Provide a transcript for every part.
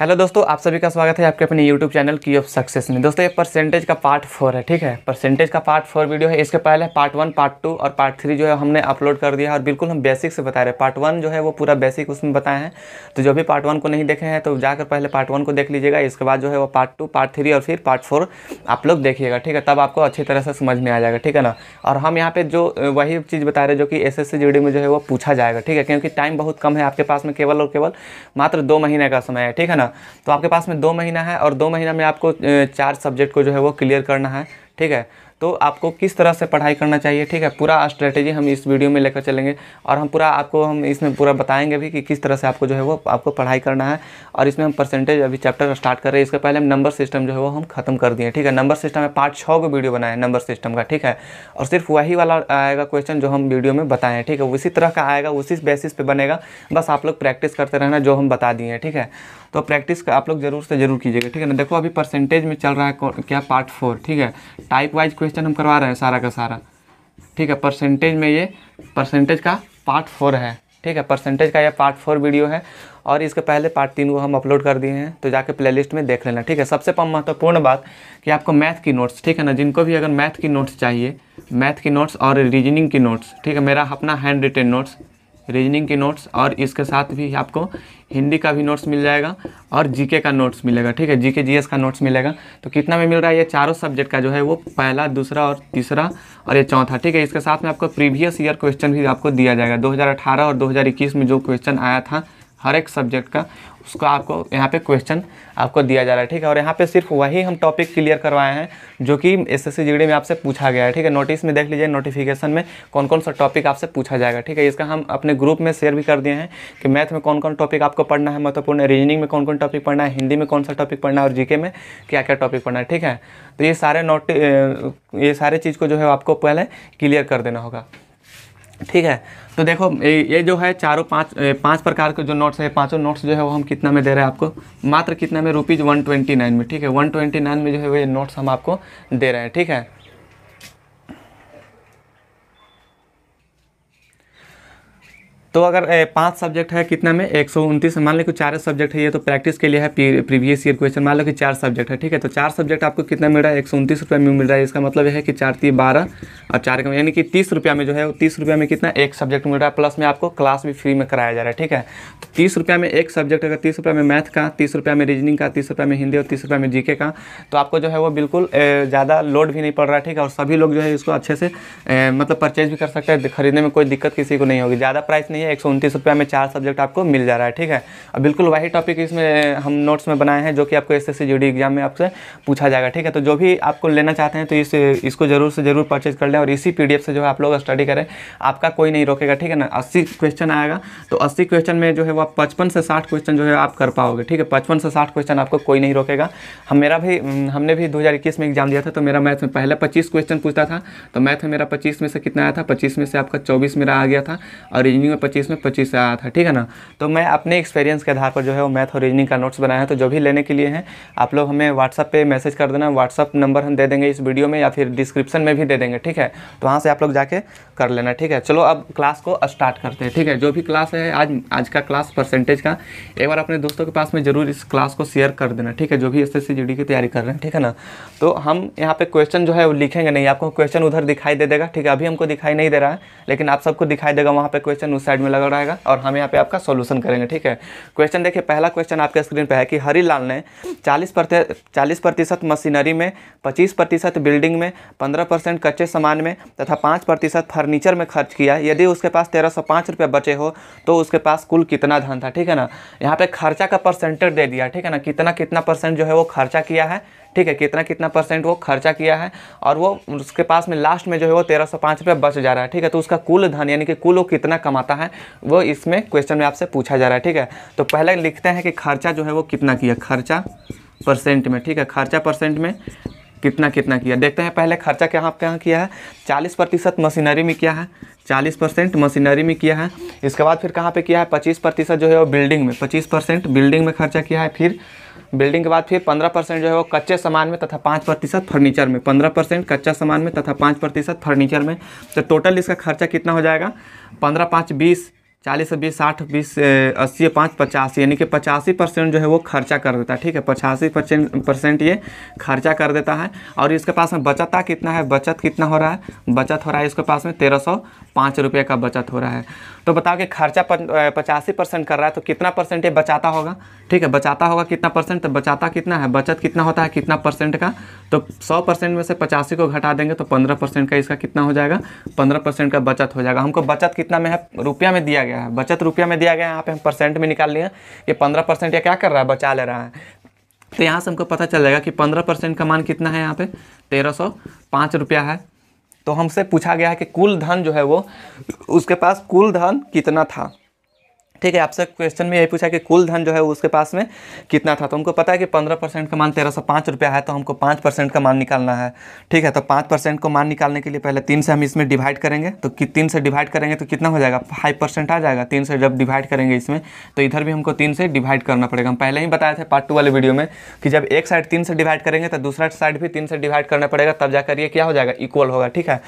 hello दोस्तों आप सभी का स्वागत है आपके अपने YouTube channel key of success में दोस्तों ये परसेंटेज का पार्ट फोर है ठीक है परसेंटेज का पार्ट फोर वीडियो है इसके पहले पार्ट वन पार्ट टू और पार्ट थ्री जो है हमने अपलोड कर दिया है और बिल्कुल हम बेसिक से बता रहे हैं पार्ट वन जो है वो पूरा बेसिक उसमें बताए हैं तो जो भी पार्ट वन को नहीं देखे हैं तो जाकर पहले पार्ट वन को देख लीजिएगा इसके बाद जो है वो पार्ट टू पार्ट थ्री और फिर पार्ट फोर आप लोग देखिएगा ठीक है तब आपको अच्छी तरह से समझ में आ जाएगा ठीक है ना और हम यहाँ पर जो वही चीज़ बता रहे हैं जो कि एस एस में जो है वो पूछा जाएगा ठीक है क्योंकि टाइम बहुत कम है आपके पास में केवल और केवल मात्र दो महीने का समय है ठीक है ना तो आपके पास में दो महीना है और दो महीना में आपको चार सब्जेक्ट को जो है वो क्लियर करना है ठीक है तो आपको किस तरह से पढ़ाई करना चाहिए ठीक है पूरा स्ट्रेटेजी हम इस वीडियो में लेकर चलेंगे और हम पूरा आपको हम इसमें पूरा बताएंगे भी कि किस तरह से आपको जो है वो आपको पढ़ाई करना है और इसमें हम परसेंटेज अभी चैप्टर स्टार्ट कर रहे हैं इसके पहले हम नंबर सिस्टम जो है वो हम खत्म कर दिए ठीक है नंबर सिस्टम में पार्ट छः को वीडियो बनाए नंबर सिस्टम का ठीक है और सिर्फ वही वाला आएगा क्वेश्चन जो हम वीडियो में बताएँ ठीक है उसी तरह का आएगा उसी बेसिस पे बनेगा बस आप लोग प्रैक्टिस करते रहना जो हम बता दिए ठीक है तो प्रैक्टिस आप लोग जरूर से जरूर कीजिएगा ठीक है ना देखो अभी परसेंटेज में चल रहा है क्या पार्ट फोर ठीक है टाइप वाइज क्वेश्चन हम करवा रहे हैं सारा का सारा ठीक है परसेंटेज में ये परसेंटेज का पार्ट फोर है ठीक है परसेंटेज का यह पार्ट फोर वीडियो है और इसके पहले पार्ट तीन को हम अपलोड कर दिए हैं तो जाके प्लेलिस्ट में देख लेना ठीक है सबसे महत्वपूर्ण बात कि आपको मैथ की नोट्स ठीक है ना जिनको भी अगर मैथ की नोट्स चाहिए मैथ की नोट्स और रीजनिंग की नोट्स ठीक है मेरा अपना हैंड रिटेन नोट्स रीजनिंग के नोट्स और इसके साथ भी आपको हिंदी का भी नोट्स मिल जाएगा और जीके का नोट्स मिलेगा ठीक है जीके जीएस का नोट्स मिलेगा तो कितना में मिल रहा है ये चारों सब्जेक्ट का जो है वो पहला दूसरा और तीसरा और ये चौथा ठीक है इसके साथ में आपको प्रीवियस ईयर क्वेश्चन भी आपको दिया जाएगा दो और दो में जो क्वेश्चन आया था हर एक सब्जेक्ट का उसको आपको यहाँ पे क्वेश्चन आपको दिया जा रहा है ठीक है और यहाँ पे सिर्फ वही हम टॉपिक क्लियर करवाए हैं जो कि एसएससी जीडी में आपसे पूछा गया है ठीक है नोटिस में देख लीजिए नोटिफिकेशन में कौन कौन सा टॉपिक आपसे पूछा जाएगा ठीक है इसका हम अपने ग्रुप में शेयर भी कर दिए हैं कि मैथ में कौन कौन टॉपिक आपको पढ़ना है महत्वपूर्ण रीजनिंग में कौन कौन टॉपिक पढ़ना है हिंदी में कौन सा टॉपिक पढ़ना है और जी में क्या क्या टॉपिक पढ़ना है ठीक है तो ये सारे नोटि ये सारे चीज़ को जो है आपको पहले क्लियर कर देना होगा ठीक है तो देखो ये ये जो है चारों पांच पांच प्रकार के जो नोट्स है पांचों नोट्स जो है वो हम कितना में दे रहे हैं आपको मात्र कितना में रुपीज़ वन ट्वेंटी नाइन में ठीक है वन ट्वेंटी नाइन में जो है वो ये नोट्स हम आपको दे रहे हैं ठीक है तो अगर पांच सब्जेक्ट है कितना में एक सौ उनतीस मान लो कि चार सब्जेक्ट है ये तो प्रैक्टिस के लिए है प्रीवियस ईयर क्वेश्चन मान लो कि चार सब्जेक्ट है ठीक है तो चार सब्जेक्ट आपको कितना मिल रहा है एक सौ उनतीस रुपये में मिल रहा है इसका मतलब यह है कि चार तीन बारह और चार का यानी कि तीस रुपया में जो है वो तीस रुपया में कितना एक सब्जेक्ट मिल रहा है प्लस में आपको क्लास भी फ्री में कराया जा रहा है ठीक है तो तीस रुपया में एक सब्जेक्ट अगर तीस रुपया में मैथ का तीस रुपया में रीजनिंग का तीस रुपया में हिंदी और तीस रुपया में जीके का तो आपको जो है वो बिल्कुल ज़्यादा लोड भी नहीं पड़ रहा है ठीक है और सभी लोग जो है इसको अच्छे से मतलब परचेज भी कर सकते हैं खरीदने में कोई दिक्कत किसी को नहीं होगी ज़्यादा प्राइस नहीं है है एक सौ में चार सब्जेक्ट आपको मिल जा रहा है ठीक है अब बिल्कुल वही टॉपिक इसमें हम नोट्स में बनाए हैं जो कि आपको एस एस एग्ज़ाम में आपसे पूछा जाएगा ठीक है तो जो भी आपको लेना चाहते हैं तो इस इसको ज़रूर से ज़रूर परचेज कर लें और इसी पी से जो है आप लोग स्टडी करें आपका कोई नहीं रोकेगा ठीक है ना अस्सी क्वेश्चन आएगा तो अस्सी क्वेश्चन में जो है वो आप पचपन से साठ क्वेश्चन जो है आप कर पाओगे ठीक है पचपन से साठ क्वेश्चन आपको कोई नहीं रोकेगा हम मेरा भी हमने भी दो में एग्जाम दिया था तो मेरा मैथ में पहले पच्चीस क्वेश्चन पूछता था तो मैथ में मेरा पच्चीस में से कितना आया था पच्चीस में से आपका चौबीस मेरा आ गया था और इंजीनियर पच्चीस में पच्चीस आया था ठीक है ना तो मैं अपने एक्सपीरियंस के आधार पर जो है वो मैथ और रीजनिंग का नोट्स बनाया है तो जो भी लेने के लिए हैं आप लोग हमें व्हाट्सअप पे मैसेज कर देना व्हाट्सअप नंबर हम दे देंगे इस वीडियो में या फिर डिस्क्रिप्शन में भी दे देंगे ठीक है तो वहाँ से आप लोग जाके कर लेना ठीक है चलो अब क्लास को स्टार्ट करते हैं ठीक है जो भी क्लास है आज आज का क्लास परसेंटेज का एक बार अपने दोस्तों के पास में जरूर इस क्लास को शेयर कर देना ठीक है जो भी एस एस की तैयारी कर रहे हैं ठीक है ना तो हम यहाँ पे क्वेश्चन जो है वो लिखेंगे नहीं आपको क्वेश्चन उधर दिखाई दे देगा ठीक है अभी हमको दिखाई नहीं दे रहा है लेकिन आप सबको दिखाई देगा वहाँ पे क्वेश्चन उस साइड साइड में लगा रहेगा और हम यहाँ पे आपका सोल्यूशन करेंगे ठीक है क्वेश्चन देखिए पहला क्वेश्चन आपके स्क्रीन पे है कि हरीलाल ने चालीस चालीस प्रतिशत मशीनरी में पच्चीस प्रतिशत बिल्डिंग में पंद्रह परसेंट कच्चे सामान में तथा पाँच प्रतिशत फर्नीचर में खर्च किया यदि उसके पास तेरह सौ पाँच रुपये बचे हो तो उसके पास कुल कितना धन था ठीक है ना यहाँ पे खर्चा का परसेंटेज दे दिया ठीक है ना कितना कितना परसेंट जो है वो खर्चा किया है ठीक है कितना कितना परसेंट वो खर्चा किया है और वो उसके पास में लास्ट में जो है वो तेरह सौ पाँच रुपये बच जा रहा है ठीक है तो उसका कुल धन यानी कि कुल वो कितना कमाता है वो इसमें क्वेश्चन में आपसे पूछा जा रहा है ठीक है तो पहले लिखते हैं कि खर्चा जो है वो कितना किया खर्चा परसेंट में ठीक है खर्चा परसेंट में कितना कितना किया देखते हैं पहले खर्चा क्या आपके कहाँ किया है चालीस प्रतिशत मशीनरी में किया है चालीस परसेंट मशीनरी में किया है इसके बाद फिर कहाँ पे किया है पच्चीस प्रतिशत जो है वो बिल्डिंग में पच्चीस परसेंट बिल्डिंग में खर्चा किया है फिर बिल्डिंग के बाद फिर पंद्रह परसेंट जो है वो कच्चे सामान में तथा पाँच प्रतिशत फर्नीचर में पंद्रह परसेंट कच्चा सामान में तथा पाँच प्रतिशत फर्नीचर में तो टोटल इसका खर्चा कितना हो जाएगा पंद्रह पाँच बीस चालीस बीस साठ बीस अस्सी पाँच पचासी यानी कि पचासी परसेंट जो है वो खर्चा कर देता है ठीक है पचासी परसेंट ये खर्चा कर देता है और इसके पास में बचत कितना है बचत कितना हो रहा है बचत हो रहा है इसके पास में तेरह सौ पाँच रुपये का बचत हो रहा है तो बताओ कि खर्चा पचासी परसेंट कर रहा है तो कितना परसेंट ये बचाता होगा ठीक है बचाता होगा कितना परसेंट तो बचाता कितना है बचत कितना होता है कितना परसेंट का तो सौ परसेंट में से पचासी को घटा देंगे तो पंद्रह परसेंट का इसका कितना हो जाएगा पंद्रह परसेंट का बचत हो जाएगा हमको बचत कितना में है रुपया में दिया गया है बचत रुपया में दिया गया है यहाँ पर हम परसेंट में निकाल लिए ये पंद्रह परसेंट या क्या कर रहा है बचा ले रहा है तो यहाँ से हमको पता चल जाएगा कि पंद्रह परसेंट का मान कितना है यहाँ पे तेरह सौ पाँच रुपया है तो हमसे पूछा गया है कि कुल धन जो है वो उसके पास कुल धन कितना था ठीक है आपसे क्वेश्चन में यही पूछा कि कुल धन जो है उसके पास में कितना था तो हमको पता है कि पंद्रह परसेंट का मान तेरह सौ पाँच रुपया है तो हमको पाँच परसेंट का मान निकालना है ठीक है तो पाँच परसेंट को मान निकालने के लिए पहले तीन से हम इसमें डिवाइड करेंगे तो तीन से डिवाइड करेंगे तो कितना हो जाएगा फाइव परसेंट आ जाएगा तीन से जब डिवाइड करेंगे इसमें तो इधर भी हमको तीन से डिवाइड करना पड़ेगा हम पहले ही बताए थे पार्ट टू वाले वीडियो में कि जब एक साइड तीन से डिवाइड करेंगे तो दूसरा साइड भी तीन से डिवाइड करना पड़ेगा तब जाकर ये क्या हो जाएगा इक्वल होगा ठीक है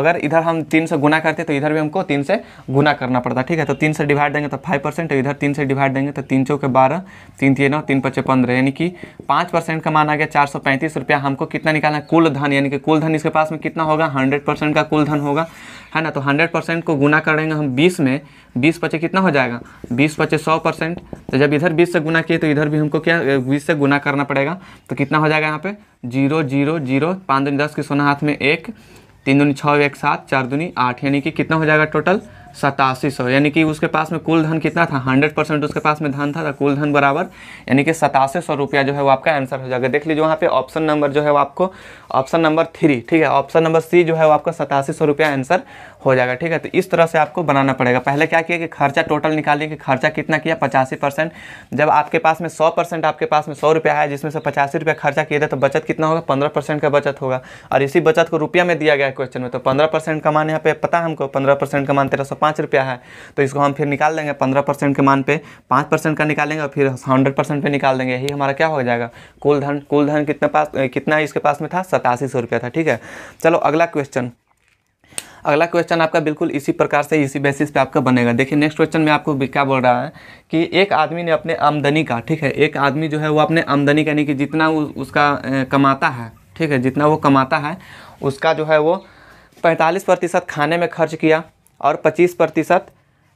अगर इधर हम तीन से गुना करते तो इधर भी हमको तीन से गुना करना पड़ता ठीक है तो तीन से डिवाइड देंगे तो फाइव ढाई परसेंट इधर तीन से डिवाइड देंगे तो तीन चौके बारह तीन तीन नौ तीन पच्चे पंद्रह यानी कि पाँच परसेंट का मान आ गया चार सौ पैंतीस रुपया हमको कितना निकालना है कुल धन यानी कि कुल धन इसके पास में कितना होगा हंड्रेड परसेंट का कुल धन होगा है ना तो हंड्रेड परसेंट को गुना करेंगे हम बीस में बीस पच्चे कितना हो जाएगा बीस पच्चे सौ परसेंट तो जब इधर बीस से गुना किए तो इधर भी हमको क्या बीस से गुना करना पड़ेगा तो कितना हो जाएगा यहाँ पर जीरो जीरो जीरो पाँच दूनी दस के सोना हाथ में एक तीन दुनी छः एक सात चार दुनी आठ यानी कि कितना हो जाएगा टोटल सतासी सौ यानी कि उसके पास में कुल धन कितना था हंड्रेड परसेंट उसके पास में धन था, तो कुल धन बराबर यानी कि सतासी सौ रुपया जो है वो आपका आंसर हो जाएगा देख लीजिए वहाँ पे ऑप्शन नंबर जो है वो आपको ऑप्शन नंबर थ्री ठीक है ऑप्शन नंबर सी जो है वो आपका सतासी सौ रुपया आंसर हो जाएगा ठीक है तो इस तरह से आपको बनाना पड़ेगा पहले क्या किया कि खर्चा टोटल निकालिए कि खर्चा कितना किया पचासी परसेंट जब आपके पास में सौ परसेंट आपके पास में सौ रुपया है जिसमें से पचासी रुपया खर्चा किया था तो बचत कितना होगा पंद्रह परसेंट का बचत होगा और इसी बचत को रुपया में दिया गया क्वेश्चन में तो पंद्रह परसेंट का मान यहाँ पे पता हमको पंद्रह परसेंट का मान तेरह सौ पाँच रुपया है तो इसको हम फिर निकाल देंगे पंद्रह परसेंट के मान पे पाँच परसेंट का निकालेंगे और फिर हंड्रेड परसेंट पर निकाल देंगे यही हमारा क्या हो जाएगा कुल धन कुल धन कितना पास कितना इसके पास में था सतासी सौ रुपया था ठीक है चलो अगला क्वेश्चन अगला क्वेश्चन आपका बिल्कुल इसी प्रकार से इसी बेसिस पे आपका बनेगा देखिए नेक्स्ट क्वेश्चन में आपको क्या बोल रहा है कि एक आदमी ने अपने आमदनी का ठीक है एक आदमी जो है वो अपने आमदनी का यानी कि जितना उसका कमाता है ठीक है जितना वो कमाता है उसका जो है वो पैंतालीस प्रतिशत खाने में खर्च किया और पच्चीस प्रतिशत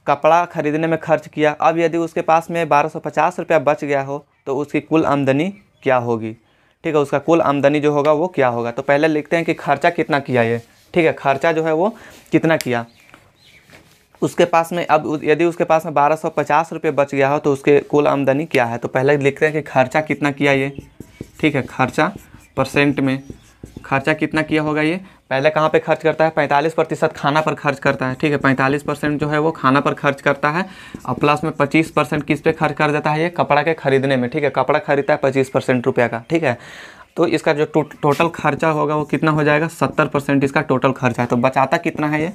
कपड़ा खरीदने में खर्च किया अब यदि उसके पास में बारह सौ पचास रुपया बच गया हो तो उसकी कुल आमदनी क्या होगी ठीक है उसका कुल आमदनी जो होगा वो क्या होगा तो पहले लिखते हैं कि खर्चा कितना किया ये ठीक है खर्चा जो है वो कितना किया उसके पास में अब यदि उसके पास में बारह सौ पचास रुपये बच गया हो तो उसके कुल आमदनी क्या है तो पहले लिखते हैं कि खर्चा कितना किया ये ठीक है खर्चा परसेंट में खर्चा कितना किया होगा ये पहले कहाँ पे खर्च करता है 45 प्रतिशत खाना पर खर्च करता है ठीक है 45 परसेंट जो है वो खाना पर खर्च करता है और प्लस में 25 परसेंट किस पे खर्च कर देता है ये कपड़ा के खरीदने में ठीक है कपड़ा खरीदता है 25 परसेंट रुपये का ठीक है तो इसका जो टोटल खर्चा होगा वो कितना हो जाएगा सत्तर परसेंट इसका टोटल खर्चा है तो बचाता कितना है ये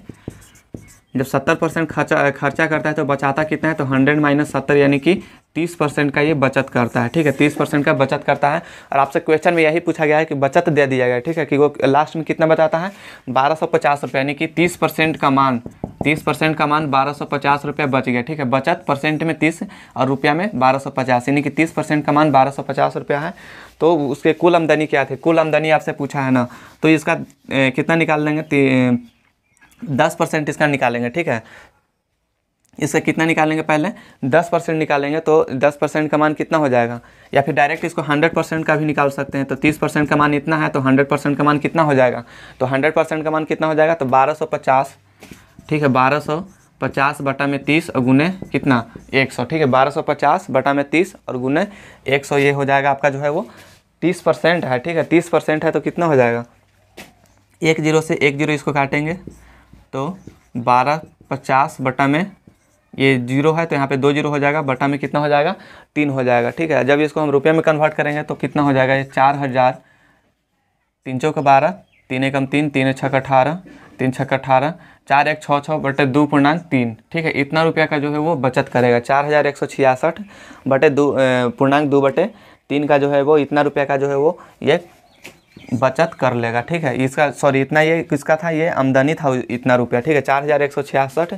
जब सत्तर परसेंट खर्चा खर्चा करता है तो बचाता कितना है तो हंड्रेड माइनस सत्तर यानी कि तीस परसेंट का ये बचत करता है ठीक है तीस परसेंट का बचत करता है और आपसे क्वेश्चन में यही पूछा गया है कि बचत दे दिया गया ठीक है कि वो लास्ट में कितना बचाता है बारह सौ पचास रुपये यानी कि तीस परसेंट का मान तीस परसेंट का मान बारह सौ पचास रुपया बच गया ठीक है बचत परसेंट में तीस और रुपया में बारह सौ पचास यानी कि तीस परसेंट का मान बारह सौ पचास रुपया है तो उसके कुल आमदनी क्या थी कुल आमदनी आपसे पूछा है ना तो इसका ए, कितना निकाल देंगे दस परसेंट इसका निकालेंगे ठीक है इसका कितना निकालेंगे पहले दस परसेंट निकालेंगे तो दस परसेंट का मान कितना हो जाएगा या फिर डायरेक्ट इसको हंड्रेड परसेंट का भी निकाल सकते हैं तो तीस परसेंट का मान इतना है तो हंड्रेड परसेंट का मान कितना हो जाएगा तो हंड्रेड परसेंट का मान कितना हो जाएगा तो बारह सौ पचास ठीक है बारह सौ पचास बटा में तीस और गुने कितना एक सौ ठीक है बारह सौ पचास बटा में तीस और गुने एक सौ ये हो जाएगा आपका जो है वो तीस परसेंट है ठीक है तीस परसेंट है तो कितना हो जाएगा एक जीरो से एक जीरो इसको काटेंगे तो बारह पचास बटा में ये जीरो है तो यहाँ पे दो जीरो हो जाएगा बटा में कितना हो जाएगा तीन हो जाएगा ठीक है जब इसको हम रुपये में कन्वर्ट करेंगे तो कितना हो जाएगा ये चार हज़ार तीन चौक बारह तीन एकम तीन तीन छः का अठारह तीन छः का अठारह चार एक छः छः बटे दो पूर्णांक तीन ठीक है इतना रुपया का जो है वो बचत करेगा चार हज़ार एक सौ छियासठ बटे दो पूर्णांक दो बटे तीन का जो है वो इतना रुपया का जो है वो ये बचत कर लेगा ठीक है इसका सॉरी इतना ये किसका था ये आमदनी था इतना रुपया ठीक है चार हज़ार एक सौ छियासठ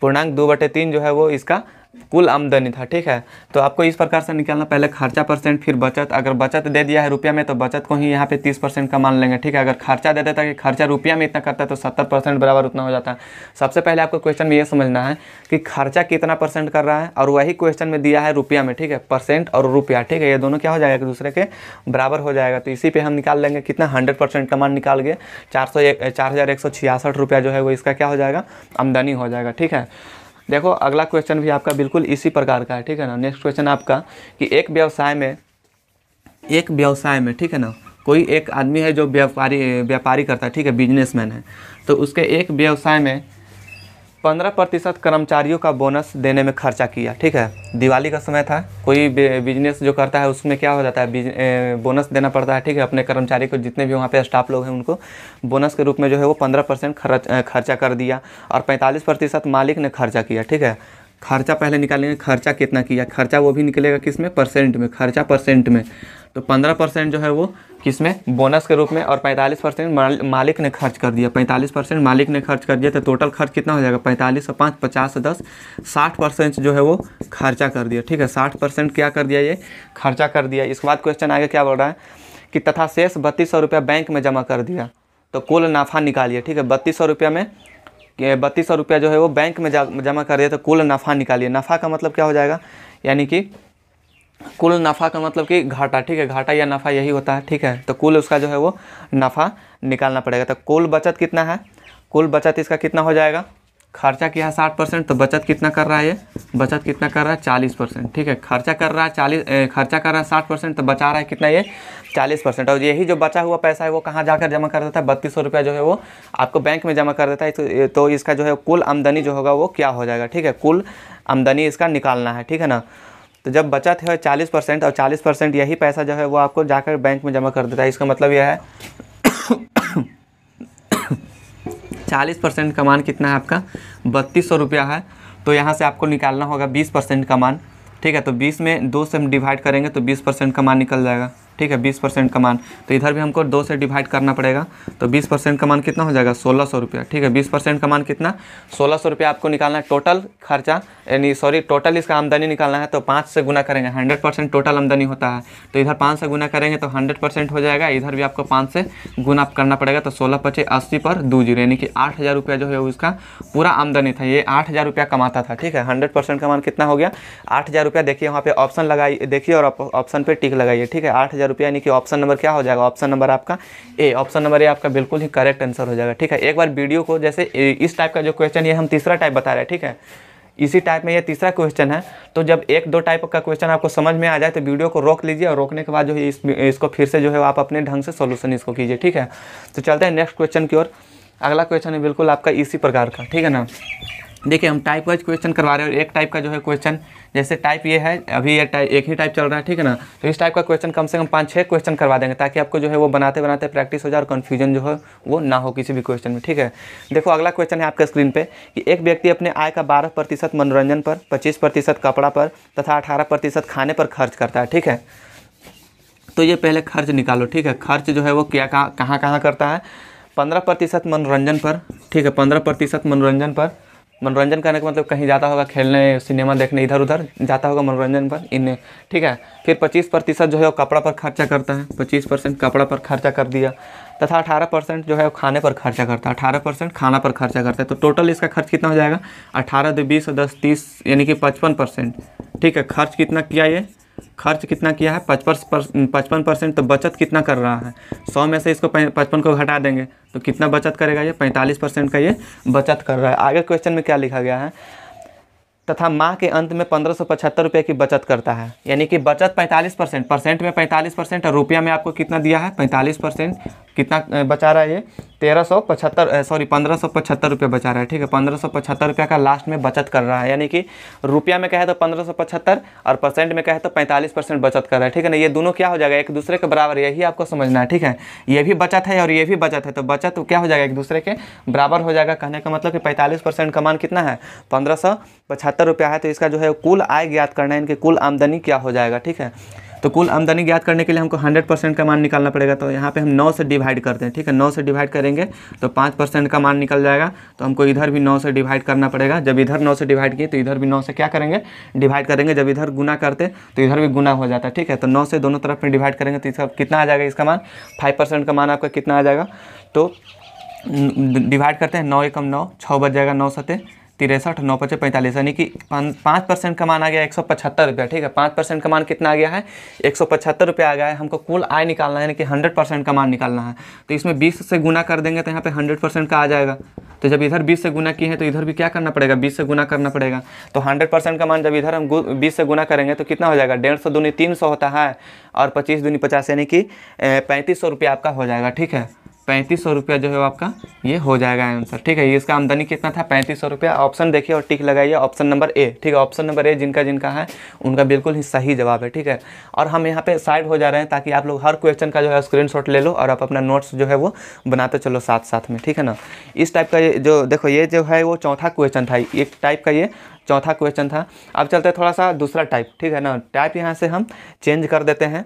पूर्णांक दो बटे तीन जो है वो इसका कुल आमदनी था ठीक है तो आपको इस प्रकार से निकालना पहले खर्चा परसेंट फिर बचत अगर बचत दे दिया है रुपया में तो बचत को ही यहाँ पे तीस परसेंट का मान लेंगे ठीक है अगर खर्चा दे देता है कि खर्चा रुपया में इतना करता है तो सत्तर परसेंट बराबर उतना हो जाता है सबसे पहले आपको क्वेश्चन में ये समझना है कि खर्चा कितना परसेंट कर रहा है और वही क्वेश्चन में दिया है रुपया में ठीक है परसेंट और रुपया ठीक है ये दोनों क्या हो जाएगा एक दूसरे के बराबर हो जाएगा तो इसी पर हम निकाल लेंगे कितना हंड्रेड परसेंट का मान निकाल गए चार सौ एक चार हज़ार एक सौ छियासठ रुपया जो है वो इसका क्या हो जाएगा आमदनी हो जाएगा ठीक है देखो अगला क्वेश्चन भी आपका बिल्कुल इसी प्रकार का है ठीक है ना नेक्स्ट क्वेश्चन आपका कि एक व्यवसाय में एक व्यवसाय में ठीक है ना कोई एक आदमी है जो व्यापारी व्यापारी करता है ठीक है बिजनेसमैन है तो उसके एक व्यवसाय में पंद्रह प्रतिशत कर्मचारियों का बोनस देने में खर्चा किया ठीक है दिवाली का समय था कोई बिजनेस जो करता है उसमें क्या हो जाता है बोनस देना पड़ता है ठीक है अपने कर्मचारी को जितने भी वहाँ पे स्टाफ लोग हैं उनको बोनस के रूप में जो है वो पंद्रह परसेंट खर्च खर्चा कर दिया और पैंतालीस प्रतिशत मालिक ने खर्चा किया ठीक है खर्चा पहले निकालेंगे खर्चा कितना किया खर्चा वो भी निकलेगा किस में परसेंट में खर्चा परसेंट में तो पंद्रह परसेंट जो है वो किस में बोनस के रूप में और पैंतालीस परसेंट मालिक ने खर्च कर दिया पैंतालीस परसेंट मालिक ने खर्च कर दिया तो टोटल खर्च कितना हो जाएगा पैंतालीस और पाँच पचास दस साठ परसेंट जो है वो खर्चा कर दिया ठीक है साठ परसेंट क्या कर दिया ये खर्चा कर दिया इसके बाद क्वेश्चन आगे क्या बोल रहा है कि तथा शेष बत्तीस सौ रुपया बैंक में जमा कर दिया तो कुल नाफा निकालिए ठीक है बत्तीस सौ रुपया में बत्तीस सौ रुपया जो है वो बैंक में जमा कर दिया तो कुल नफ़ा निकालिए नफ़ा का मतलब क्या हो जाएगा यानी कि कुल नफ़ा का मतलब कि घाटा ठीक है घाटा या नफ़ा यही होता है ठीक है तो कुल उसका जो है वो नफ़ा निकालना पड़ेगा तो कुल बचत कितना है कुल बचत इसका कितना हो जाएगा खर्चा किया है साठ परसेंट तो बचत कितना कर रहा है ये बचत कितना कर रहा है चालीस परसेंट ठीक है खर्चा कर रहा है चालीस खर्चा कर रहा है साठ परसेंट तो बचा रहा है कितना ये चालीस परसेंट और यही जो बचा हुआ पैसा है वो कहाँ जाकर जमा कर देता है बत्तीस सौ रुपया जो है वो आपको बैंक में जमा कर देता है तो इसका जो है कुल आमदनी जो होगा वो क्या हो जाएगा ठीक है कुल आमदनी इसका निकालना है ठीक है ना तो जब बचत है चालीस परसेंट और चालीस परसेंट यही पैसा जो है वो आपको जाकर बैंक में जमा कर देता है इसका मतलब यह है चालीस परसेंट का मान कितना है आपका बत्तीस सौ रुपया है तो यहाँ से आपको निकालना होगा बीस परसेंट का मान ठीक है तो बीस में दो से हम डिवाइड करेंगे तो बीस परसेंट का मान निकल जाएगा ठीक है बीस परसेंट का मान तो इधर भी हमको दो से डिवाइड करना पड़ेगा तो बीस परसेंट का मान कितना हो जाएगा सोलह सौ रुपया ठीक है बीस परसेंट का मान कितना सोलह सौ रुपया आपको निकालना है टोटल खर्चा यानी सॉरी टोटल इसका आमदनी निकालना है तो पाँच से गुना करेंगे हंड्रेड परसेंट टोटल आमदनी होता है तो इधर पाँच से गुना करेंगे तो हंड्रेड परसेंट हो जाएगा इधर भी आपको पाँच से गुना करना पड़ेगा तो सोलह पचे अस्सी पर दो जीरो यानी कि आठ हज़ार रुपया जो है उसका पूरा आमदनी था ये आठ हज़ार रुपया कमाता था ठीक है हंड्रेड परसेंट का मान कितना हो गया आठ हज़ार रुपया देखिए वहाँ पर ऑप्शन लगाइए देखिए और ऑप्शन पे टिक लगाइए ठीक है आठ हज़ार रुपया यानी कि ऑप्शन नंबर क्या हो जाएगा ऑप्शन नंबर आपका ए ऑप्शन नंबर ए आपका बिल्कुल ही करेक्ट आंसर हो जाएगा ठीक है एक बार वीडियो को जैसे इस टाइप का जो क्वेश्चन ये हम तीसरा टाइप बता रहे हैं ठीक है इसी टाइप में ये तीसरा क्वेश्चन है तो जब एक दो टाइप का क्वेश्चन आपको समझ में आ जाए तो वीडियो को रोक लीजिए और रोकने के बाद जो है इस, इसको फिर से जो है आप अपने ढंग से सोल्यूशन इसको कीजिए ठीक है तो चलते हैं नेक्स्ट क्वेश्चन की ओर अगला क्वेश्चन है बिल्कुल आपका इसी प्रकार का ठीक है ना देखिए हम टाइप वाइज क्वेश्चन करवा रहे हैं और एक टाइप का जो है क्वेश्चन जैसे टाइप ये है अभी ये एक ही टाइप चल रहा है ठीक है ना तो इस टाइप का क्वेश्चन कम से कम पाँच छः क्वेश्चन करवा देंगे ताकि आपको जो है वो बनाते बनाते प्रैक्टिस हो जाए और कन्फ्यूजन जो है वो ना हो किसी भी क्वेश्चन में ठीक है देखो अगला क्वेश्चन है आपके स्क्रीन पर कि एक व्यक्ति अपने आय का बारह प्रतिशत मनोरंजन पर पच्चीस प्रतिशत कपड़ा पर तथा अठारह प्रतिशत खाने पर खर्च करता है ठीक है तो ये पहले खर्च निकालो ठीक है खर्च जो है वो क्या कहाँ कहाँ करता है पंद्रह प्रतिशत मनोरंजन पर ठीक है पंद्रह प्रतिशत मनोरंजन पर मनोरंजन करने का मतलब कहीं जाता होगा खेलने सिनेमा देखने इधर उधर जाता होगा मनोरंजन पर इन ठीक है फिर पच्चीस प्रतिशत जो है वो कपड़ा पर खर्चा करता है पच्चीस परसेंट कपड़ा पर खर्चा कर दिया तथा अठारह परसेंट जो है वो खाने पर खर्चा करता है अठारह परसेंट खाना पर खर्चा करता है तो टोटल इसका खर्च कितना हो जाएगा अठारह दो बीस और दस तीस यानी कि पचपन परसेंट ठीक है खर्च कितना किया ये खर्च कितना किया है पचपन पचपन परसेंट तो बचत कितना कर रहा है सौ में से इसको पचपन को घटा देंगे तो कितना बचत करेगा ये पैंतालीस परसेंट का ये बचत कर रहा है आगे क्वेश्चन में क्या लिखा गया है तथा माह के अंत में पंद्रह सौ पचहत्तर रुपये की बचत करता है यानी कि बचत पैंतालीस परसेंट परसेंट में पैंतालीस परसेंट और रुपया में आपको कितना दिया है पैंतालीस परसेंट कितना बचा रहा है ये तेरह सौ पचहत्तर सॉरी पंद्रह सौ पचहत्तर रुपये बचा रहा है ठीक है पंद्रह सौ पचहत्तर रुपये का लास्ट में बचत कर रहा है यानी कि रुपया में कहे तो पंद्रह सौ पचहत्तर और परसेंट में कहे तो पैंतालीस परसेंट बचत कर रहा है ठीक है ना ये दोनों क्या हो जाएगा एक दूसरे के बराबर यही आपको समझना है ठीक है ये भी बचत है और ये भी बचत है तो बचत क्या हो जाएगा एक दूसरे के बराबर हो जाएगा कहने का मतलब कि पैंतालीस परसेंट का मान कितना है पंद्रह सौ पचहत्तर रुपया है तो इसका जो है कुल आय ज्ञात करना है इनकी कुल आमदनी क्या हो जाएगा ठीक है तो कुल आमदनी ज्ञात करने के लिए हमको हंड्रेड परसेंट का मान निकालना पड़ेगा तो यहाँ पे हम नौ से डिवाइड करते हैं ठीक है नौ से डिवाइड करेंगे तो पाँच परसेंट का मान निकल जाएगा तो हमको इधर भी नौ से डिवाइड करना पड़ेगा जब इधर नौ से डिवाइड किए तो इधर भी नौ से क्या करेंगे डिवाइड करेंगे जब इधर गुना करते तो इधर भी गुना हो जाता है ठीक है तो नौ से दोनों तरफ में डिवाइड करेंगे तो इसका कितना आ जाएगा इसका मान फाइव का मान आपका कितना आ जाएगा तो डिवाइड करते हैं नौ एकम नौ छः बज जाएगा नौ सतें तिरसठ नौ पचे पैंतालीस यानी कि पाँच परसेंट का मान आ गया एक सौ पचहत्तर रुपया ठीक है पाँच परसेंट का मान कितना आ गया है एक सौ पचहत्तर रुपया आ गया है हमको कुल आय निकालना है यानी कि हंड्रेड परसेंट का मान निकालना है तो इसमें बीस से गुना कर देंगे तो यहाँ पे हंड्रेड परसेंट का आ जाएगा तो जब इधर बीस से गुना किए हैं तो इधर भी क्या करना पड़ेगा बीस से गुना करना पड़ेगा तो हंड्रेड परसेंट का मान जब इधर हम बीस से गुना करेंगे तो कितना हो जाएगा डेढ़ सौ दूनी तीन सौ होता है और पच्चीस दूनी पचास यानी कि पैंतीस सौ रुपया आपका हो जाएगा ठीक है पैंतीस सौ रुपया जो है आपका ये हो जाएगा आंसर ठीक है ये इसका आमदनी कितना था पैंतीस सौ रुपया ऑप्शन देखिए और टिक लगाइए ऑप्शन नंबर ए ठीक है ऑप्शन नंबर ए जिनका जिनका है उनका बिल्कुल ही सही जवाब है ठीक है और हम यहाँ पे साइड हो जा रहे हैं ताकि आप लोग हर क्वेश्चन का जो है स्क्रीन ले लो और आप अपना नोट्स जो है वो बनाते चलो साथ साथ में ठीक है ना इस टाइप का जो देखो ये जो है वो चौथा क्वेश्चन था एक टाइप का ये चौथा क्वेश्चन था अब चलते हैं थोड़ा सा दूसरा टाइप ठीक है ना टाइप यहाँ से हम चेंज कर देते हैं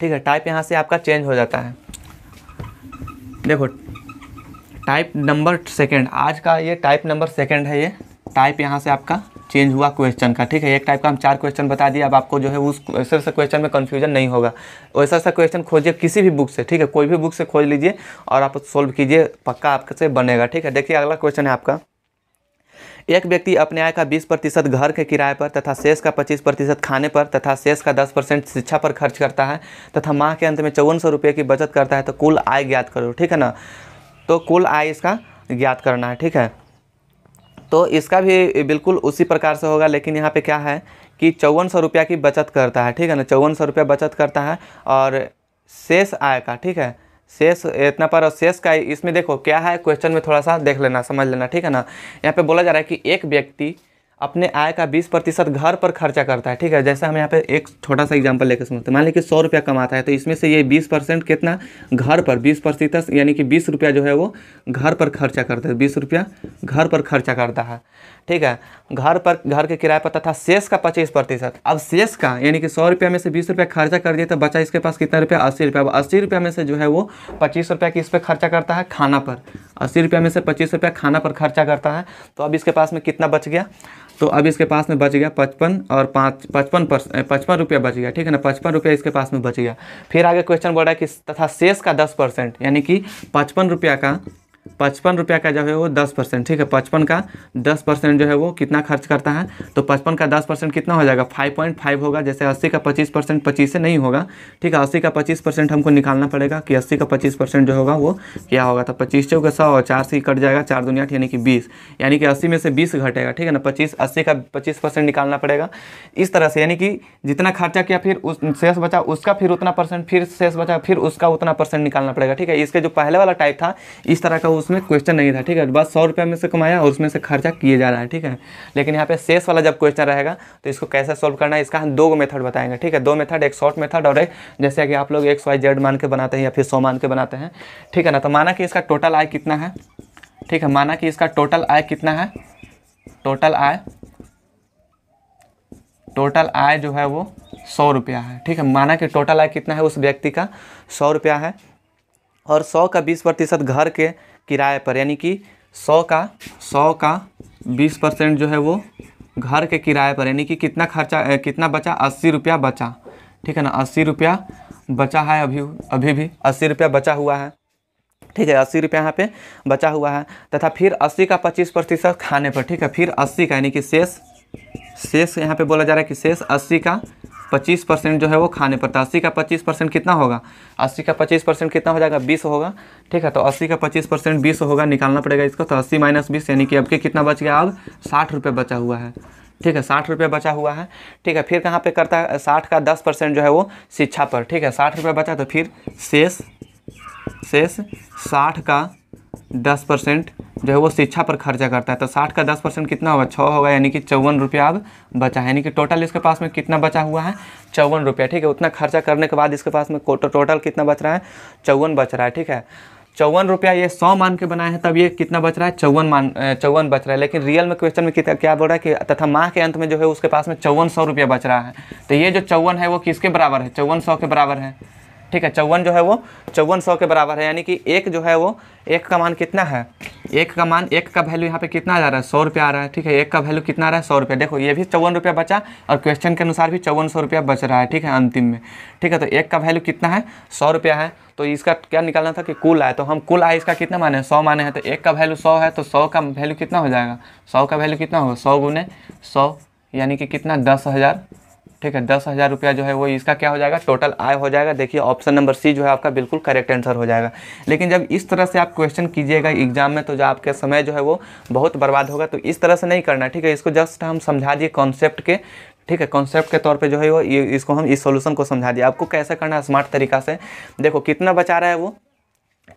ठीक है टाइप यहाँ से आपका चेंज हो जाता है देखो टाइप नंबर सेकंड आज का ये टाइप नंबर सेकंड है ये टाइप यहाँ से आपका चेंज हुआ क्वेश्चन का ठीक है एक टाइप का हम चार क्वेश्चन बता दिए अब आपको जो है उस ऐसे से क्वेश्चन में कन्फ्यूजन नहीं होगा वैसा सा क्वेश्चन खोजिए किसी भी बुक से ठीक है कोई भी बुक से खोज लीजिए और आप सोल्व कीजिए पक्का आपसे बनेगा ठीक है देखिए अगला क्वेश्चन है आपका एक व्यक्ति अपने आय का 20 प्रतिशत घर के किराए पर तथा शेष का 25 प्रतिशत खाने पर तथा शेष का 10 परसेंट शिक्षा पर खर्च करता है तथा माह के अंत में चौवन सौ रुपये की बचत करता है तो कुल आय ज्ञात करो ठीक है ना तो कुल आय इसका ज्ञात करना है ठीक है तो इसका भी बिल्कुल उसी प्रकार से होगा लेकिन यहाँ पर क्या है कि चौवन सौ की बचत करता है ठीक है ना चौवन सौ बचत करता है और शेष आय का ठीक है शेष इतना पर और शेष का इसमें देखो क्या है क्वेश्चन में थोड़ा सा देख लेना समझ लेना ठीक है ना यहाँ पे बोला जा रहा है कि एक व्यक्ति अपने आय का 20 प्रतिशत घर पर खर्चा करता है ठीक है जैसे हम यहाँ पे एक छोटा सा एग्जांपल लेकर समझते हैं मान लीजिए सौ रुपया कमाता है तो इसमें से ये 20 परसेंट कितना घर पर 20 प्रतिशत यानी कि 20 रुपया जो है वो घर पर खर्चा करता है 20 रुपया घर पर खर्चा करता है ठीक है घर पर घर के किराए पर तथा शेष का पच्चीस प्रतिशत अब शेष का यानी कि सौ रुपया में से बीस रुपया खर्चा कर दिए तो बचा इसके पास कितना रुपया अस्सी रुपया अस्सी रुपया में से जो है वो पच्चीस रुपया किस पर खर्चा करता है खाना पर अस्सी रुपया में से पच्चीस रुपया खाना पर खर्चा करता है तो अब इसके पास में कितना बच गया तो अब इसके पास में बच गया पचपन और पाँच पचपन पचपन रुपया बच गया ठीक है ना पचपन रुपया इसके पास में बच गया फिर आगे क्वेश्चन बोल रहा है कि तथा शेष का दस परसेंट यानी कि पचपन रुपया का पचपन रुपया का जो है वो दस परसेंट ठीक है पचपन का दस परसेंट जो है वो कितना खर्च करता है तो पचपन का दस परसेंट कितना हो जाएगा फाइव पॉइंट फाइव होगा जैसे अस्सी का पच्चीस परसेंट पच्चीस से नहीं होगा ठीक है अस्सी का पच्चीस परसेंट हमको निकालना पड़ेगा कि अस्सी का पच्चीस परसेंट जो होगा वो क्या होगा तो पच्चीस चौके सौ और चार से कट जाएगा चार दुनिया यानी कि बीस यानी कि अस्सी में से बीस घटेगा ठीक है ना पच्चीस अस्सी का पच्चीस परसेंट निकालना पड़ेगा इस तरह से यानी कि जितना खर्चा किया फिर उस शेष बचा उसका फिर उतना परसेंट फिर शेष बचा फिर उसका उतना परसेंट निकालना पड़ेगा ठीक है इसके जो पहले वाला टाइप था इस तरह का उसमें क्वेश्चन नहीं था ठीक है बस सौ रुपये में से कमाया और उसमें से खर्चा किए जा रहा है ठीक है लेकिन यहाँ पे सेस वाला जब क्वेश्चन रहेगा तो इसको कैसे सॉल्व करना है इसका हम दो मेथड बताएंगे ठीक है दो मेथड एक शॉर्ट मेथड और एक जैसे कि आप लोग एक्स वाई जेड मान के बनाते हैं या फिर सौ मान के बनाते हैं ठीक है ना तो माना कि इसका टोटल आय कितना है ठीक है माना कि इसका टोटल आय कितना है टोटल आय टोटल आय जो है वो सौ रुपया है ठीक है माना कि टोटल आय कितना है उस व्यक्ति का सौ रुपया है और सौ का बीस प्रतिशत घर के किराए पर यानी कि सौ का सौ का बीस परसेंट जो है वो घर के किराए पर यानी कि कितना खर्चा कितना बचा अस्सी रुपया बचा ठीक है ना अस्सी रुपया बचा है अभी अभी भी अस्सी रुपया बचा हुआ है ठीक है अस्सी रुपया यहाँ पे बचा हुआ है तथा फिर अस्सी का पच्चीस प्रतिशत खाने पर ठीक है फिर अस्सी का यानी कि शेष शेष यहाँ पे बोला जा रहा है कि शेष अस्सी का पच्चीस परसेंट जो है वो खाने पर था तो अस्सी का पच्चीस परसेंट कितना होगा अस्सी का पच्चीस परसेंट कितना हो जाएगा बीस होगा ठीक है तो अस्सी का पच्चीस परसेंट बीस होगा निकालना पड़ेगा इसको तो अस्सी माइनस बीस यानी कि अब के कितना बच गया अब साठ रुपये बचा हुआ है ठीक है साठ रुपये बचा हुआ है ठीक है फिर कहाँ पर करता है साठ का दस परसेंट जो है वो शिक्षा पर ठीक है साठ रुपये बचा तो फिर शेष शेष साठ का दस परसेंट जो है वो शिक्षा पर खर्चा करता है तो साठ का दस परसेंट कितना होगा छः होगा यानी कि चौवन रुपया अब बचा है यानी कि टोटल इसके पास में कितना बचा हुआ है चौवन रुपया ठीक है उतना खर्चा करने के बाद इसके पास में टोटल कितना बच रहा है चौवन बच रहा है ठीक है चौवन रुपया ये सौ मान के बनाए हैं तब ये कितना बच रहा है चौवन मान चौवन बच रहा है लेकिन रियल में क्वेश्चन में कितना क्या बोल रहा है कि तथा माह के अंत में जो है उसके पास में चौवन सौ रुपया बच रहा है तो ये जो चौवन है वो किसके बराबर है चौवन सौ के बराबर है ठीक है चौवन जो है वो चौवन सौ के बराबर है यानी कि एक जो है वो एक का मान कितना है एक का मान एक का वैल्यू यहाँ पे कितना आ जा रहा है सौ रुपया आ रहा है ठीक है एक का वैल्यू कितना आ रहा है सौ रुपया देखो ये भी चौवन रुपया बचा और क्वेश्चन के अनुसार भी चौवन सौ रुपया बच रहा है ठीक है अंतिम में ठीक है तो एक का वैल्यू कितना है सौ रुपया है तो इसका क्या निकालना था कि कुल आए तो हम कुल आए इसका कितना माने सौ माने हैं तो एक का वैल्यू सौ है तो सौ का वैल्यू कितना हो जाएगा सौ का वैल्यू कितना होगा सौ गुने सौ यानी कि कितना दस हज़ार ठीक है दस हज़ार रुपया जो है वो इसका क्या हो जाएगा टोटल आय हो जाएगा देखिए ऑप्शन नंबर सी जो है आपका बिल्कुल करेक्ट आंसर हो जाएगा लेकिन जब इस तरह से आप क्वेश्चन कीजिएगा एग्जाम में तो जो आपके समय जो है वो बहुत बर्बाद होगा तो इस तरह से नहीं करना ठीक है इसको जस्ट हम समझा दिए कॉन्सेप्ट के ठीक है कॉन्सेप्ट के तौर पे जो है वो इसको हम इस सॉल्यूशन को समझा दिया आपको कैसे करना है स्मार्ट तरीका से देखो कितना बचा रहा है वो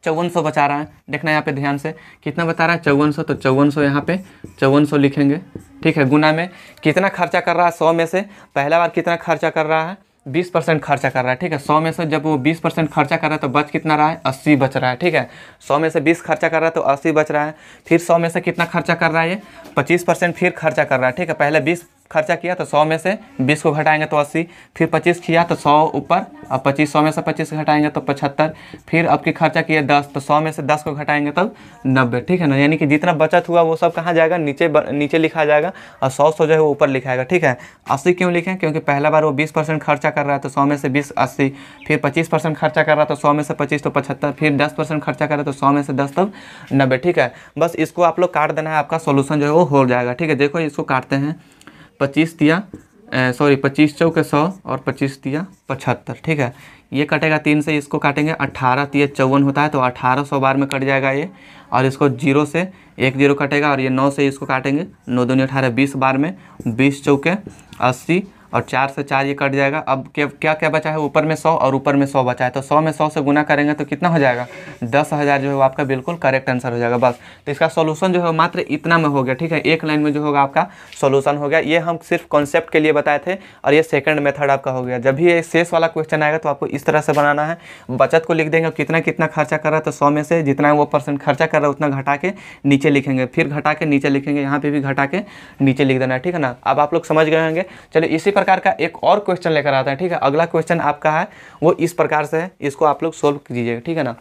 चौवन सौ बचा रहा है देखना यहाँ पे ध्यान से कितना बता रहा है चौवन सौ तो चौवन सौ यहाँ पे चौवन सौ लिखेंगे ठीक है गुना में कितना खर्चा कर रहा है सौ में से पहला बार कितना खर्चा कर रहा है बीस परसेंट खर्चा कर रहा है ठीक है सौ में से जब वो बीस परसेंट खर्चा कर रहा है तो बच कितना रहा है अस्सी बच रहा है ठीक है सौ में से बीस खर्चा कर रहा है तो अस्सी बच रहा है फिर सौ में से कितना खर्चा कर रहा है ये पच्चीस परसेंट फिर खर्चा कर रहा है ठीक है पहले बीस खर्चा किया तो सौ में से बीस को घटाएंगे तो अस्सी फिर पच्चीस किया तो सौ ऊपर अब पच्चीस सौ में से पच्चीस घटाएंगे तो पचहत्तर फिर अब की खर्चा किया दस तो सौ में से दस को घटाएंगे तब तो नब्बे ठीक है ना यानी कि जितना बचत हुआ वो सब कहाँ जाएगा नीचे नीचे लिखा जाएगा और सौ सौ जो है वो ऊपर लिखाएगा ठीक है अस्सी क्यों लिखें क्योंकि पहला बार वो बीस परसेंट खर्चा कर रहा है तो सौ में से बीस अस्सी फिर पच्चीस परसेंट खर्चा कर रहा है तो सौ में से पच्चीस तो पचहत्तर फिर दस परसेंट खर्चा कर रहा है तो सौ में से दस तब तो नब्बे ठीक है बस इसको आप लोग काट देना है आपका सोल्यूशन जो है वो हो जाएगा ठीक है देखो इसको काटते हैं पच्चीस दिया सॉरी पच्चीस चौके सौ और पच्चीस दिया पचहत्तर ठीक है ये कटेगा तीन से इसको काटेंगे अट्ठारह तीय चौवन होता है तो अठारह सौ बार में कट जाएगा ये और इसको जीरो से एक जीरो कटेगा और ये नौ से इसको काटेंगे नौ दूनी अठारह बीस बार में बीस चौके अस्सी और चार से चार ये कट जाएगा अब क्या क्या क्या बचा है ऊपर में सौ और ऊपर में सौ बचा है तो सौ में सौ से गुना करेंगे तो कितना हो जाएगा दस हज़ार जो है वो आपका बिल्कुल करेक्ट आंसर हो जाएगा बस तो इसका सोल्यूशन जो है मात्र इतना में हो गया ठीक है एक लाइन में जो होगा आपका सोल्यूशन हो गया ये हम सिर्फ कॉन्सेप्ट के लिए बताए थे और ये सेकेंड मेथड आपका हो गया जब भी ये शेष वाला क्वेश्चन आएगा तो आपको इस तरह से बनाना है बचत को लिख देंगे कितना कितना खर्चा कर रहा है तो सौ में से जितना वो परसेंट खर्चा कर रहा है उतना घटा के नीचे लिखेंगे फिर घटा के नीचे लिखेंगे यहाँ पर भी घटा के नीचे लिख देना है ठीक है ना अब आप लोग समझ गए होंगे चलिए इसी प्रकार का एक और क्वेश्चन लेकर आता है ठीक है अगला क्वेश्चन आपका है वो इस प्रकार से है इसको आप लोग सोल्व कीजिएगा ठीक है ना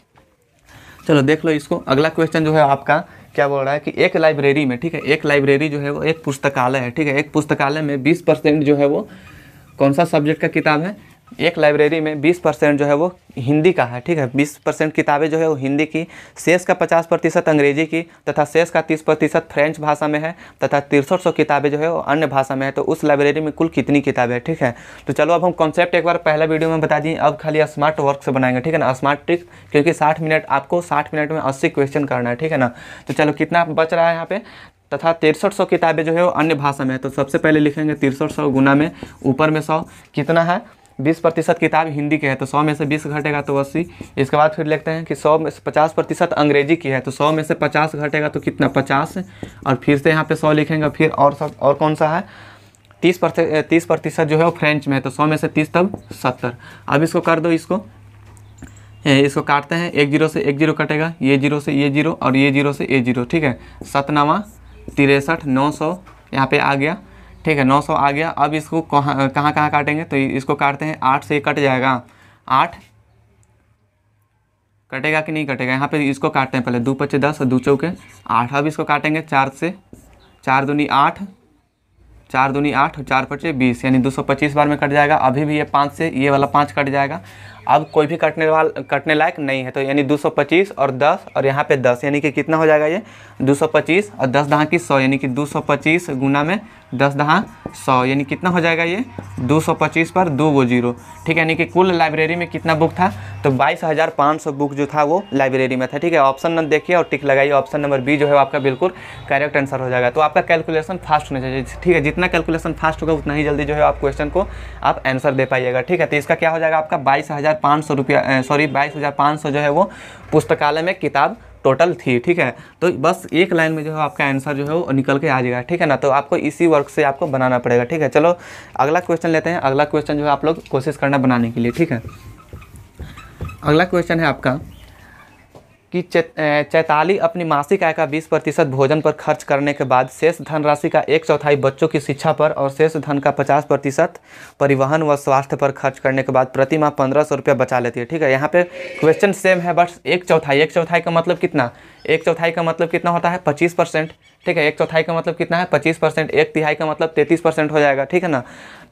चलो देख लो इसको अगला क्वेश्चन जो है आपका क्या बोल रहा है कि एक लाइब्रेरी में ठीक है एक लाइब्रेरी जो है वो एक पुस्तकालय है ठीक है एक पुस्तकालय में बीस परसेंट जो है वो कौन सा सब्जेक्ट का किताब है एक लाइब्रेरी में 20 परसेंट जो है वो हिंदी का है ठीक है 20 परसेंट किताबें जो है वो हिंदी की शेष का 50 प्रतिशत अंग्रेजी की तथा शेष का 30 प्रतिशत फ्रेंच भाषा में है तथा तिरसठ सौ किताबें जो है वो अन्य भाषा में है तो उस लाइब्रेरी में कुल कितनी किताबें हैं ठीक है तो चलो अब हम कॉन्सेप्ट एक बार पहले वीडियो में बता दिए अब खाली स्मार्ट वर्क से बनाएंगे ठीक है ना स्मार्ट ट्रिक क्योंकि साठ मिनट आपको साठ मिनट में अस्सी क्वेश्चन करना है ठीक है ना तो चलो कितना बच रहा है यहाँ पे तथा तिरसठ सौ किताबें जो है वो अन्य भाषा में है तो सबसे पहले लिखेंगे तिरसठ सौ गुना में ऊपर में सौ कितना है बीस प्रतिशत किताब हिंदी की है तो सौ में से बीस घटेगा तो अस्सी इसके बाद फिर लिखते हैं कि सौ में से पचास प्रतिशत अंग्रेजी की है तो सौ में से पचास घटेगा तो कितना पचास और फिर से यहाँ पे सौ लिखेंगे फिर और सब और कौन सा है तीस प्रतिशत तीस प्रतिशत जो है वो फ्रेंच में है तो सौ में से तीस तब सत्तर अब इसको कर दो इसको इसको काटते हैं एक जीरो से एक जीरो कटेगा ये जीरो से ये जीरो और ये जीरो से ये जीरो ठीक है सतनावा तिरसठ नौ सौ यहाँ पर आ गया ठीक है 900 आ गया अब इसको कहाँ कहाँ कहाँ काटेंगे तो इसको काटते हैं आठ से कट जाएगा आठ कटेगा कि नहीं कटेगा यहाँ पे इसको काटते हैं पहले दो पच्चे दस दो चौके आठ अब इसको काटेंगे चार से चार दूनी आठ चार दूनी आठ चार पच्चे बीस यानी दो सौ पच्चीस बार में कट जाएगा अभी भी ये पाँच से ये वाला पाँच कट जाएगा अब कोई भी कटने वाला कटने लायक नहीं है तो यानी दो सौ पच्चीस और दस और यहाँ पे दस यानी कि कितना हो जाएगा ये दो सौ पच्चीस और दस दहाँ की सौ यानी कि दो सौ पच्चीस गुना में दस दहा सौ यानी कितना हो जाएगा ये दो सौ पच्चीस पर दो वो जीरो ठीक है यानी कि कुल लाइब्रेरी में कितना बुक था तो बाईस हज़ार पाँच सौ बुक जो था वो लाइब्रेरी में था ठीक है ऑप्शन नंबर देखिए और टिक लगाइए ऑप्शन नंबर बी जो है आपका बिल्कुल करेक्ट आंसर हो जाएगा तो आपका कैलकुलेशन फास्ट होना चाहिए ठीक है जितना कैलकुलेशन फास्ट होगा उतना ही जल्दी जो है आप क्वेश्चन को आप आंसर दे पाइएगा ठीक है तो इसका क्या हो जाएगा आपका बाईस हज़ार पाँच सौ रुपया सॉरी बाईस हज़ार पाँच सौ जो है वो पुस्तकालय में किताब टोटल थी ठीक है तो बस एक लाइन में जो है आपका आंसर जो है वो निकल के आ जाएगा ठीक है ना तो आपको इसी वर्क से आपको बनाना पड़ेगा ठीक है चलो अगला क्वेश्चन लेते हैं अगला क्वेश्चन जो है आप लोग कोशिश करना बनाने के लिए ठीक है अगला क्वेश्चन है आपका कि चैताली अपनी मासिक आय का 20 प्रतिशत भोजन पर खर्च करने के बाद शेष धनराशि का एक चौथाई बच्चों की शिक्षा पर और शेष धन का 50 प्रतिशत परिवहन व स्वास्थ्य पर खर्च करने के बाद प्रति माह पंद्रह सौ रुपया बचा लेती है ठीक है यहाँ पे क्वेश्चन सेम है बट एक चौथाई एक चौथाई का मतलब कितना एक चौथाई का मतलब कितना होता है पच्चीस परसेंट ठीक है एक चौथाई का मतलब कितना है पच्चीस परसेंट एक तिहाई का मतलब तैंतीस परसेंट हो जाएगा ठीक है ना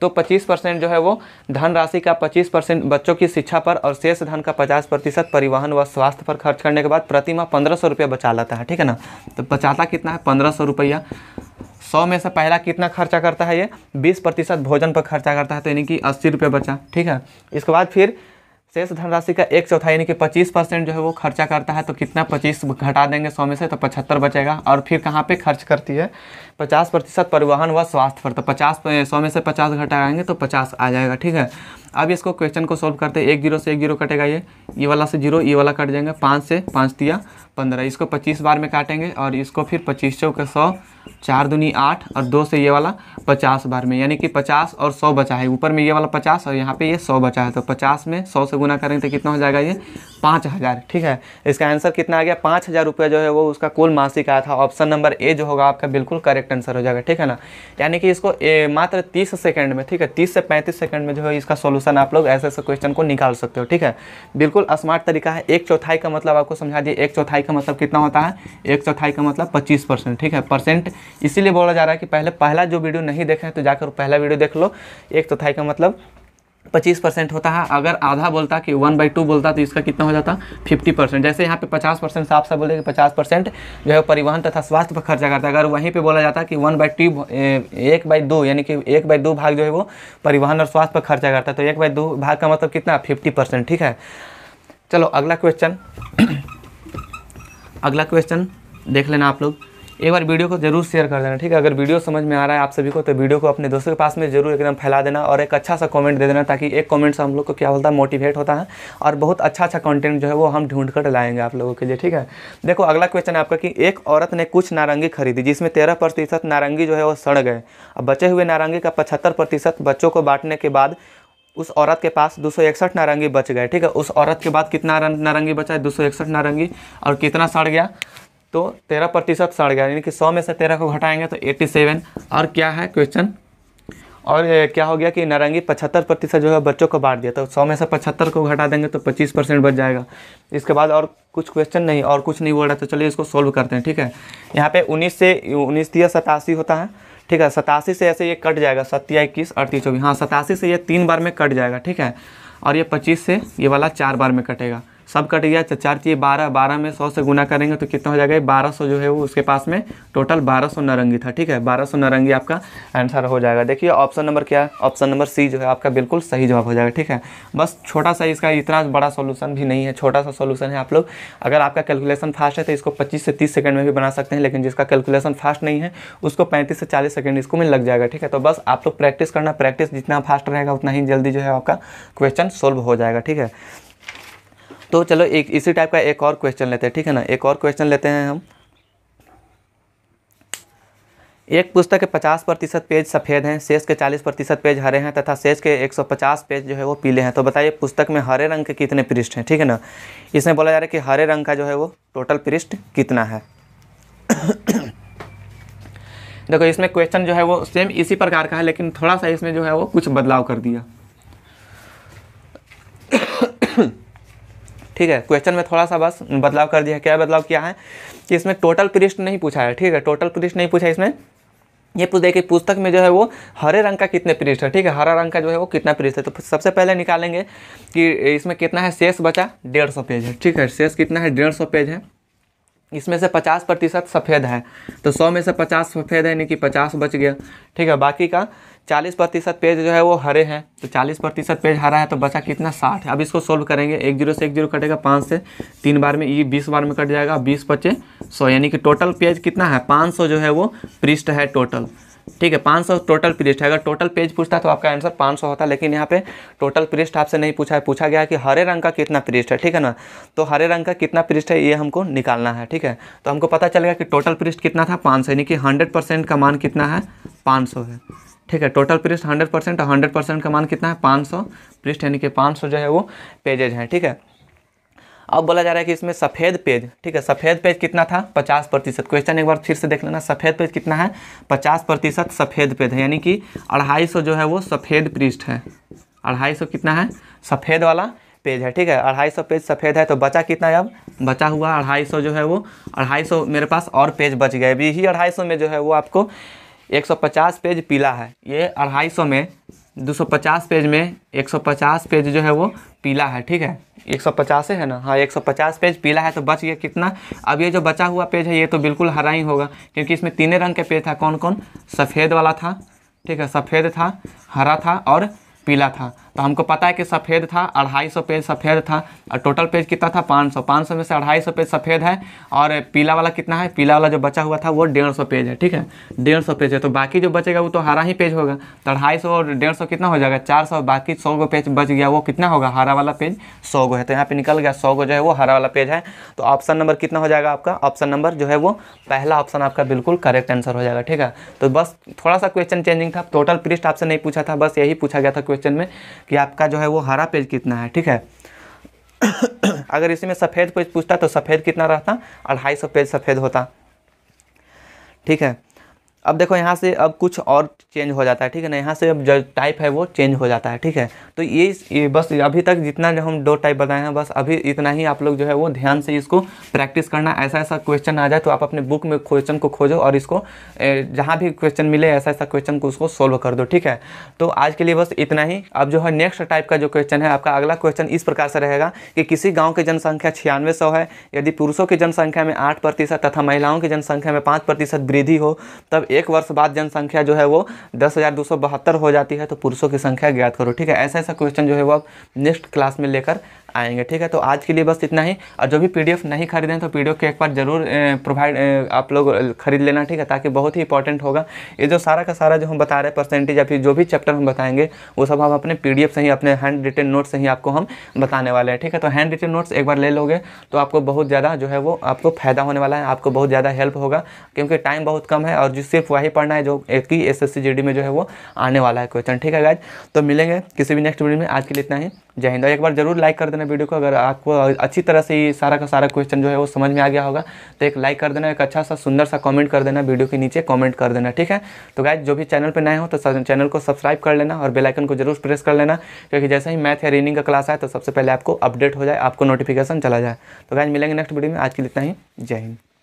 तो 25 परसेंट जो है वो धन राशि का 25 परसेंट बच्चों की शिक्षा पर और शेष धन का 50 प्रतिशत परिवहन व स्वास्थ्य पर खर्च करने के बाद प्रतिमा पंद्रह सौ रुपया बचा लेता है ठीक है ना तो बचाता कितना है पंद्रह सौ रुपया सौ में से पहला कितना खर्चा करता है ये बीस प्रतिशत भोजन पर खर्चा करता है तो यानी कि अस्सी रुपये बचा ठीक है इसके बाद फिर शेष धनराशि का एक चौथा यानी कि पच्चीस परसेंट जो है वो खर्चा करता है तो कितना पच्चीस घटा देंगे सौ में से तो पचहत्तर बचेगा और फिर कहाँ पे खर्च करती है पचास प्रतिशत परिवहन व स्वास्थ्य पर तो पचास सौ में से पचास घटाएंगे तो पचास आ जाएगा ठीक है अब इसको क्वेश्चन को सोल्व करते हैं एक जीरो से एक जीरो कटेगा ये ये वाला से जीरो ये वाला कट जाएंगे पाँच से पाँच दिया पंद्रह इसको पच्चीस बार में काटेंगे और इसको फिर पच्चीस चौके सौ चार दुनी आठ और दो से ये वाला पचास बार में यानी कि पचास और सौ बचा है ऊपर में ये वाला पचास और यहाँ पे ये सौ बचा है तो पचास में सौ से गुना करेंगे तो कितना हो जाएगा ये पाँच हज़ार ठीक है इसका आंसर कितना आ गया पाँच हज़ार रुपया जो है वो उसका कुल मासिक आया था ऑप्शन नंबर ए जो होगा आपका बिल्कुल करेक्ट आंसर हो जाएगा ठीक है ना यानी कि इसको ए, मात्र तीस सेकेंड में ठीक है तीस से पैंतीस सेकेंड में जो है इसका सोल्यूशन आप लोग ऐसे ऐसे क्वेश्चन को निकाल सकते हो ठीक है बिल्कुल स्मार्ट तरीका है एक चौथाई का मतलब आपको समझा दिए एक चौथाई का मतलब कितना होता है एक चौथाई का मतलब पच्चीस परसेंट ठीक है परसेंट इसीलिए बोला जा रहा है कि पहले पहला जो वीडियो नहीं देखे तो जाकर पहला वीडियो देख लो एक चौथाई का मतलब पच्चीस परसेंट होता है अगर आधा बोलता कि वन बाई टू बोलता तो इसका कितना हो जाता फिफ्टी परसेंट जैसे यहाँ पे पचास परसेंट साफ सा बोले कि पचास परसेंट जो है परिवहन तथा स्वास्थ्य पर खर्चा करता है अगर वहीं पे बोला जाता कि वन बाई टू एक बाई दो यानी कि एक बाई दो भाग जो है वो परिवहन और स्वास्थ्य पर खर्चा करता है तो एक बाई दो भाग का मतलब कितना फिफ्टी ठीक है चलो अगला क्वेश्चन अगला क्वेश्चन देख लेना आप लोग एक बार वीडियो को जरूर शेयर कर देना ठीक है अगर वीडियो समझ में आ रहा है आप सभी को तो वीडियो को अपने दोस्तों के पास में जरूर एकदम फैला देना और एक अच्छा सा कमेंट दे देना ताकि एक कमेंट से हम लोग को क्या होता है मोटिवेट होता है और बहुत अच्छा अच्छा कंटेंट जो है वो हम ढूंढ कर लाएंगे आप लोगों के लिए ठीक है देखो अगला क्वेश्चन है आपका कि एक औरत ने कुछ नारंगी खरीदी जिसमें तेरह प्रतिशत नारंगी जो है वो सड़ गए और बचे हुए नारंगी का पचहत्तर प्रतिशत बच्चों को बांटने के बाद उस औरत के पास दो नारंगी बच गए ठीक है उस औरत के बाद कितना नारंगी बचा है दो नारंगी और कितना सड़ गया तो तेरह प्रतिशत सड़ गया यानी कि सौ में से तेरह को घटाएंगे तो एट्टी सेवन और क्या है क्वेश्चन और क्या हो गया कि नारंगी पचहत्तर प्रतिशत जो है बच्चों को बांट दिया तो सौ में से पचहत्तर को घटा देंगे तो पच्चीस परसेंट बच जाएगा इसके बाद और कुछ क्वेश्चन नहीं और कुछ नहीं बोल रहा तो चलिए इसको सॉल्व करते हैं ठीक है यहाँ पे उन्नीस से उन्नीस दिया सतासी होता है ठीक है सतासी से ऐसे ये कट जाएगा सत्या इक्कीस अड़तीस चौबीस हाँ सतासी से ये तीन बार में कट जाएगा ठीक है और ये पच्चीस से ये वाला चार बार में कटेगा सब कट गया चार चाहिए बारह बारह में सौ से गुना करेंगे तो कितना हो जाएगा बारह सौ जो है वो उसके पास में टोटल बारह सौ नरंगी था ठीक है बारह सौ नरंगी आपका आंसर हो जाएगा देखिए ऑप्शन नंबर क्या ऑप्शन नंबर सी जो है आपका बिल्कुल सही जवाब हो जाएगा ठीक है बस छोटा सा इसका इतना बड़ा सोल्यूशन भी नहीं है छोटा सा सोल्यूशन है आप लोग अगर आपका कैलकुलेशन फास्ट है तो इसको पच्चीस से तीस सेकेंड में भी बना सकते हैं लेकिन जिसका कैलकुलेशन फास्ट नहीं है उसको पैंतीस से चालीस सेकेंड इसको में लग जाएगा ठीक है तो बस आप लोग प्रैक्टिस करना प्रैक्टिस जितना फास्ट रहेगा उतना ही जल्दी जो है आपका क्वेश्चन सोल्व हो जाएगा ठीक है तो चलो एक इसी टाइप का एक और क्वेश्चन लेते हैं ठीक है ना एक और क्वेश्चन लेते हैं हम एक पुस्तक के 50 प्रतिशत पेज सफ़ेद हैं शेष के 40 प्रतिशत पेज हरे हैं तथा शेष के 150 पेज जो है वो पीले हैं तो बताइए पुस्तक में हरे रंग के कितने पृष्ठ हैं ठीक है ना इसमें बोला जा रहा है कि हरे रंग का जो है वो टोटल पृष्ठ कितना है देखो इसमें क्वेश्चन जो है वो सेम इसी प्रकार का है लेकिन थोड़ा सा इसमें जो है वो कुछ बदलाव कर दिया ठीक है क्वेश्चन में थोड़ा सा बस बदलाव कर दिया क्या बदलाव किया है कि इसमें टोटल पृष्ठ नहीं पूछा है ठीक है टोटल पृष्ठ नहीं पूछा इसमें ये पूछ देखिए पुस्तक में जो है वो हरे रंग का कितने पृष्ठ है ठीक है हरा रंग का जो है वो कितना पृष्ठ है तो सबसे पहले निकालेंगे कि इसमें कितना है शेष बचा डेढ़ सौ पेज है ठीक है शेष कितना है डेढ़ सौ पेज है इसमें से पचास प्रतिशत सफ़ेद है तो सौ में से पचास सफ़ेद है यानी कि पचास बच गया ठीक है बाकी का चालीस प्रतिशत पेज जो है वो हरे हैं तो चालीस प्रतिशत पेज हरा है तो बचा कितना साठ है अब इसको सोल्व करेंगे एक जीरो से एक जीरो कटेगा पाँच से तीन बार में ये बीस बार में कट जाएगा बीस पच्चे सौ यानी कि टोटल पेज कितना है पाँच सौ जो है वो पृष्ठ है टोटल ठीक है 500 टोटल पृष्ठ है अगर टोटल पेज पूछता तो आपका आंसर 500 होता लेकिन यहाँ पे टोटल पृष्ठ आपसे नहीं पूछा है पूछा गया कि हरे रंग का कितना पृष्ठ है ठीक है ना तो हरे रंग का कितना पृष्ठ है ये हमको निकालना है ठीक है तो हमको पता चलेगा कि टोटल पृष्ठ कितना था 500 यानी कि 100 परसेंट का मान कितना है सौ है ठीक है टोटल पृष्ठ हंड्रेड परसेंट और हंड्रेड परसेंट का मान कितना है पाँच सौ पृष्ठ यानी कि पाँच सौ जो है वो पेजेज हैं ठीक है अब बोला जा रहा है कि इसमें सफ़ेद पेज ठीक है सफ़ेद पेज कितना था पचास प्रतिशत क्वेश्चन एक बार फिर से देख लेना सफ़ेद पेज कितना है पचास प्रतिशत सफ़ेद पेज है यानी कि अढ़ाई सौ जो है वो सफ़ेद पृष्ठ है अढ़ाई सौ कितना है सफ़ेद वाला पेज है ठीक है अढ़ाई सौ पेज सफ़ेद है तो बचा कितना है अब बचा हुआ अढ़ाई सौ जो है वो अढ़ाई सौ मेरे पास और पेज बच गए अभी ही अढ़ाई सौ में जो है वो आपको 150 पेज पीला है ये अढ़ाई सौ में 250 पेज में 150 पेज जो है वो पीला है ठीक है एक पचास है ना हाँ 150 पेज पीला है तो बच गया कितना अब ये जो बचा हुआ पेज है ये तो बिल्कुल हरा ही होगा क्योंकि इसमें तीन रंग के पेज था कौन कौन सफ़ेद वाला था ठीक है सफ़ेद था हरा था और पीला था तो हमको पता है कि सफ़ेद था अढ़ाई सौ पेज सफ़ेद था और टोटल पेज कितना था पाँच सौ पाँच सौ में से अढ़ाई सौ पेज सफ़ेद है और पीला वाला कितना है पीला वाला जो बचा हुआ था वो डेढ़ सौ पेज है ठीक है डेढ़ सौ पेज है तो बाकी जो बचेगा वो तो हरा ही पेज होगा तो अढ़ाई सौ और डेढ़ सौ कितना हो जाएगा चार सौ बाकी सौ गो पेज बच गया वो कितना होगा हरा वाला पेज सौ गो है तो यहाँ पर निकल गया सौ गो जो है वो हरा वाला पेज है तो ऑप्शन नंबर कितना हो जाएगा आपका ऑप्शन नंबर जो है वो पहला ऑप्शन आपका बिल्कुल करेक्ट आंसर हो जाएगा ठीक है तो बस थोड़ा सा क्वेश्चन चेंजिंग था टोटल पृष्ठ आपसे नहीं पूछा था बस यही पूछा गया था क्वेश्चन में कि आपका जो है वो हरा पेज कितना है ठीक है अगर इसी में सफ़ेद पेज पूछता तो सफ़ेद कितना रहता अढ़ाई सौ पेज सफ़ेद होता ठीक है अब देखो यहाँ से अब कुछ और चेंज हो जाता है ठीक है ना यहाँ से अब जो टाइप है वो चेंज हो जाता है ठीक है तो ये, ये बस अभी तक जितना जो हम दो टाइप बताए हैं बस अभी इतना ही आप लोग जो है वो ध्यान से इसको प्रैक्टिस करना ऐसा ऐसा क्वेश्चन आ जाए तो आप अपने बुक में क्वेश्चन को खोजो और इसको जहाँ भी क्वेश्चन मिले ऐसा ऐसा क्वेश्चन को उसको सोल्व कर दो ठीक है तो आज के लिए बस इतना ही अब जो है नेक्स्ट टाइप का जो क्वेश्चन है आपका अगला क्वेश्चन इस प्रकार से रहेगा कि किसी गाँव की जनसंख्या छियानवे सौ है यदि पुरुषों की जनसंख्या में आठ प्रतिशत तथा महिलाओं की जनसंख्या में पाँच प्रतिशत वृद्धि हो तब एक वर्ष बाद जनसंख्या जो है वो दस हज़ार दो सौ बहत्तर हो जाती है तो पुरुषों की संख्या ज्ञात करो ठीक है ऐसा ऐसा क्वेश्चन जो है वो आप नेक्स्ट क्लास में लेकर आएंगे ठीक है तो आज के लिए बस इतना ही और जो भी पीडीएफ नहीं खरीदें तो पीडीएफ के एक बार जरूर प्रोवाइड आप लोग खरीद लेना ठीक है ताकि बहुत ही इंपॉर्टेंट होगा ये जो सारा का सारा जो हम बता रहे हैं परसेंटेज या फिर जो भी चैप्टर हम बताएंगे वो सब हम अपने पी से ही अपने हैंड रिटेन नोट्स से ही आपको हम बताने वाले हैं ठीक है तो हैंड रिटेन नोट्स एक बार ले लोगे तो आपको बहुत ज़्यादा जो है वो आपको फ़ायदा होने वाला है आपको बहुत ज़्यादा हेल्प होगा क्योंकि टाइम बहुत कम है और जिससे सिर्फ वही पढ़ना है जो एक ही एस एस में जो है वो आने वाला है क्वेश्चन ठीक है गाइज तो मिलेंगे किसी भी नेक्स्ट वीडियो में आज के लिए इतना ही जय हिंद एक बार जरूर लाइक कर देना वीडियो को अगर आपको अच्छी तरह से सारा का सारा क्वेश्चन जो है वो समझ में आ गया होगा तो एक लाइक कर देना एक अच्छा सा सुंदर सा कमेंट कर देना वीडियो के नीचे कमेंट कर देना ठीक है तो गाइज जो भी चैनल पर नए हो तो चैनल को सब्सक्राइब कर लेना और बेलाइकन को जरूर प्रेस कर लेना क्योंकि जैसे ही मैथ या रीडिंग का क्लास आए तो सबसे पहले आपको अपडेट हो जाए आपको नोटिफिकेशन चला जाए तो गाइज मिलेंगे नेक्स्ट वीडियो में आज के लिए इतना ही जय हिंद